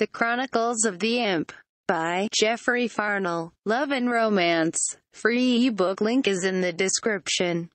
The Chronicles of the Imp by Jeffrey Farnell. Love and Romance. Free ebook link is in the description.